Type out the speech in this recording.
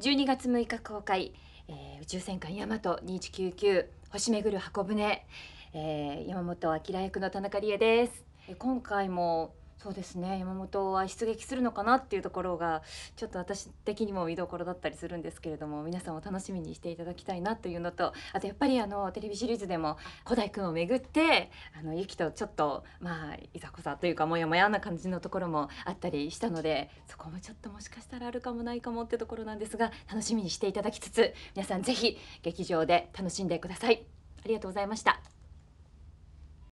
12月6日公開、えー、宇宙戦艦ヤマト2199星めぐる箱舟、えー、山本明役の田中理恵です今回もそうですね山本は出撃するのかなっていうところがちょっと私的にも見どころだったりするんですけれども皆さんも楽しみにしていただきたいなというのとあとやっぱりあのテレビシリーズでも古代くんをめぐってあのユキとちょっとまあいざこざというかモヤモヤな感じのところもあったりしたのでそこもちょっともしかしたらあるかもないかもってところなんですが楽しみにしていただきつつ皆さん是非劇場で楽しんでください。ありがとうございました。